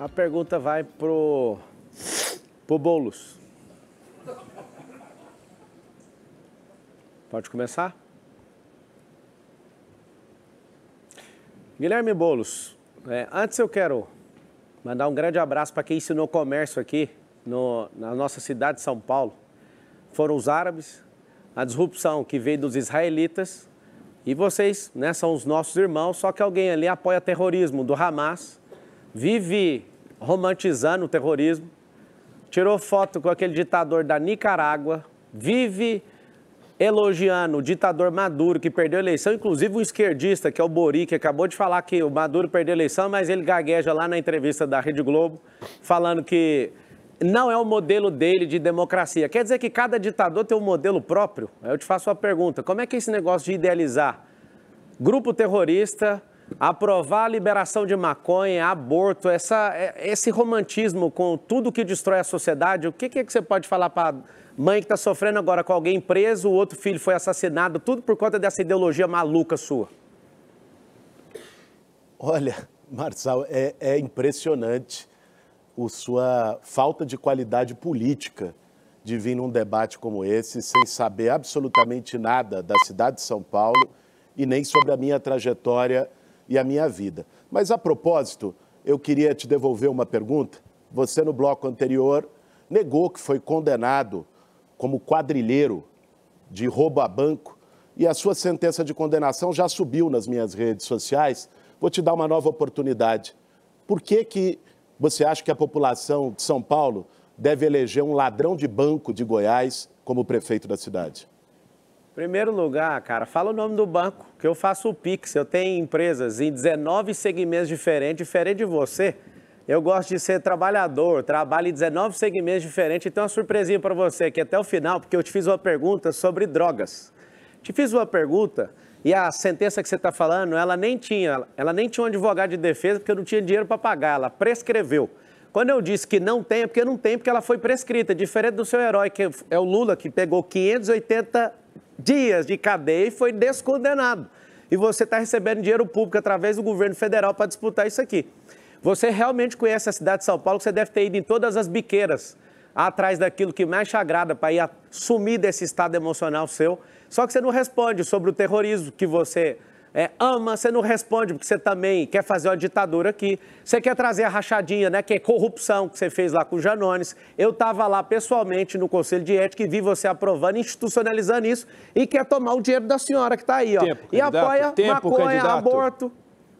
A pergunta vai pro pro Boulos. Pode começar? Guilherme Boulos, é, antes eu quero mandar um grande abraço para quem ensinou comércio aqui no, na nossa cidade de São Paulo. Foram os árabes, a disrupção que veio dos israelitas e vocês, né, são os nossos irmãos, só que alguém ali apoia terrorismo do Hamas, vive romantizando o terrorismo, tirou foto com aquele ditador da Nicarágua, vive elogiando o ditador Maduro, que perdeu a eleição, inclusive um esquerdista, que é o Bori, que acabou de falar que o Maduro perdeu a eleição, mas ele gagueja lá na entrevista da Rede Globo, falando que não é o modelo dele de democracia. Quer dizer que cada ditador tem um modelo próprio? Eu te faço uma pergunta: como é que é esse negócio de idealizar grupo terrorista, aprovar a liberação de maconha, aborto, essa, é, esse romantismo com tudo que destrói a sociedade, o que, que, é que você pode falar para mãe que está sofrendo agora com alguém preso, o outro filho foi assassinado, tudo por conta dessa ideologia maluca sua? Olha, Marçal, é, é impressionante a sua falta de qualidade política de vir num debate como esse sem saber absolutamente nada da cidade de São Paulo e nem sobre a minha trajetória e a minha vida. Mas a propósito, eu queria te devolver uma pergunta. Você, no bloco anterior, negou que foi condenado como quadrilheiro de roubo a banco e a sua sentença de condenação já subiu nas minhas redes sociais. Vou te dar uma nova oportunidade. Por que, que você acha que a população de São Paulo deve eleger um ladrão de banco de Goiás como prefeito da cidade? Primeiro lugar, cara, fala o nome do banco, que eu faço o Pix. Eu tenho empresas em 19 segmentos diferentes, diferente de você. Eu gosto de ser trabalhador, trabalho em 19 segmentos diferentes. Então, uma surpresinha para você aqui até o final, porque eu te fiz uma pergunta sobre drogas. Te fiz uma pergunta e a sentença que você está falando, ela nem tinha, ela nem tinha um advogado de defesa, porque eu não tinha dinheiro para pagar, ela prescreveu. Quando eu disse que não tem, é porque não tem, porque ela foi prescrita, diferente do seu herói, que é o Lula, que pegou 580 dias de cadeia e foi descondenado. E você está recebendo dinheiro público através do governo federal para disputar isso aqui. Você realmente conhece a cidade de São Paulo, você deve ter ido em todas as biqueiras atrás daquilo que mais te agrada para ir sumir desse estado emocional seu. Só que você não responde sobre o terrorismo que você é, ama, você não responde porque você também quer fazer uma ditadura aqui. Você quer trazer a rachadinha, né, que é corrupção que você fez lá com o Janones. Eu estava lá pessoalmente no Conselho de Ética e vi você aprovando, institucionalizando isso e quer tomar o dinheiro da senhora que está aí. Ó, tempo, e apoia tempo, maconha, candidato, aborto.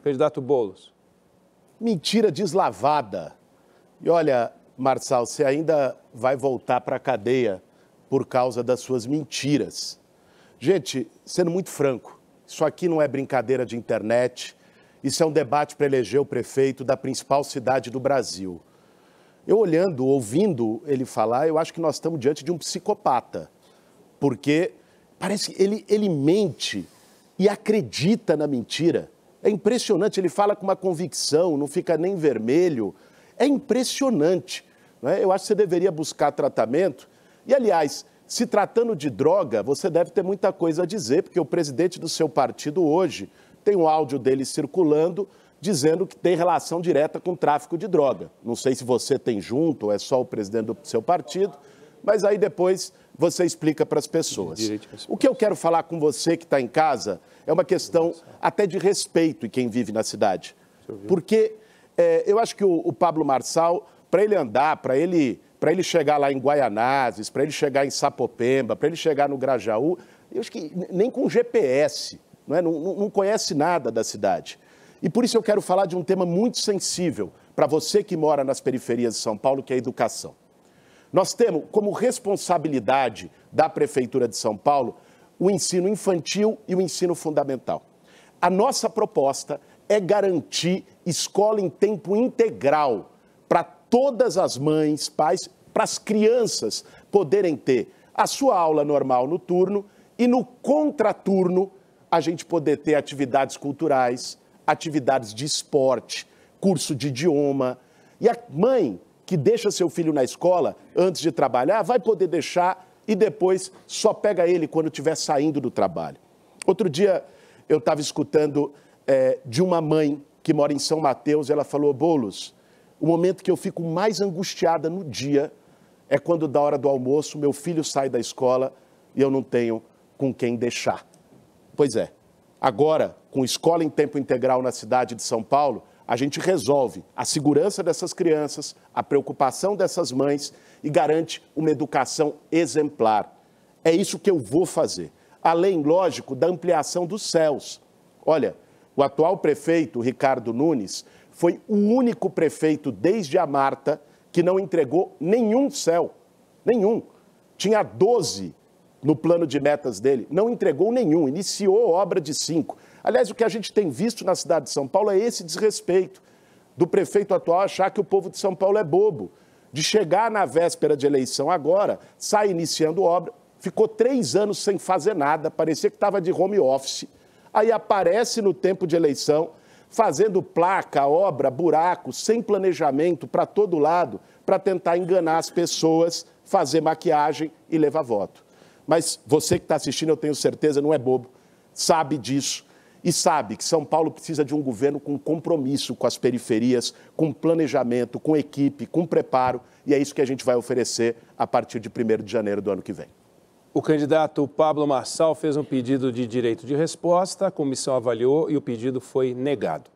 Candidato Boulos. Mentira deslavada. E olha, Marçal, você ainda vai voltar para a cadeia por causa das suas mentiras. Gente, sendo muito franco, isso aqui não é brincadeira de internet. Isso é um debate para eleger o prefeito da principal cidade do Brasil. Eu olhando, ouvindo ele falar, eu acho que nós estamos diante de um psicopata, porque parece que ele, ele mente e acredita na mentira. É impressionante, ele fala com uma convicção, não fica nem vermelho. É impressionante. É? Eu acho que você deveria buscar tratamento. E, aliás, se tratando de droga, você deve ter muita coisa a dizer, porque o presidente do seu partido hoje tem um áudio dele circulando dizendo que tem relação direta com o tráfico de droga. Não sei se você tem junto ou é só o presidente do seu partido, mas aí depois você explica para as pessoas. O que eu quero falar com você que está em casa é uma questão até de respeito e quem vive na cidade. Porque é, eu acho que o, o Pablo Marçal, para ele andar, para ele para ele chegar lá em Guaianazes, para ele chegar em Sapopemba, para ele chegar no Grajaú, eu acho que nem com GPS, não, é? não, não conhece nada da cidade. E por isso eu quero falar de um tema muito sensível para você que mora nas periferias de São Paulo, que é a educação. Nós temos como responsabilidade da Prefeitura de São Paulo o ensino infantil e o ensino fundamental. A nossa proposta é garantir escola em tempo integral todas as mães, pais, para as crianças poderem ter a sua aula normal no turno e no contraturno a gente poder ter atividades culturais, atividades de esporte, curso de idioma. E a mãe que deixa seu filho na escola antes de trabalhar vai poder deixar e depois só pega ele quando estiver saindo do trabalho. Outro dia eu estava escutando é, de uma mãe que mora em São Mateus, ela falou: Bolos, o momento que eu fico mais angustiada no dia é quando, da hora do almoço, meu filho sai da escola e eu não tenho com quem deixar. Pois é, agora, com escola em tempo integral na cidade de São Paulo, a gente resolve a segurança dessas crianças, a preocupação dessas mães e garante uma educação exemplar. É isso que eu vou fazer. Além, lógico, da ampliação dos céus. Olha, o atual prefeito, Ricardo Nunes, foi o único prefeito desde a Marta que não entregou nenhum céu, nenhum. Tinha 12 no plano de metas dele, não entregou nenhum, iniciou obra de cinco. Aliás, o que a gente tem visto na cidade de São Paulo é esse desrespeito do prefeito atual achar que o povo de São Paulo é bobo, de chegar na véspera de eleição agora, sai iniciando obra, ficou três anos sem fazer nada, parecia que estava de home office, aí aparece no tempo de eleição, fazendo placa, obra, buraco, sem planejamento, para todo lado, para tentar enganar as pessoas, fazer maquiagem e levar voto. Mas você que está assistindo, eu tenho certeza, não é bobo, sabe disso. E sabe que São Paulo precisa de um governo com compromisso com as periferias, com planejamento, com equipe, com preparo, e é isso que a gente vai oferecer a partir de 1 de janeiro do ano que vem. O candidato Pablo Marçal fez um pedido de direito de resposta, a comissão avaliou e o pedido foi negado.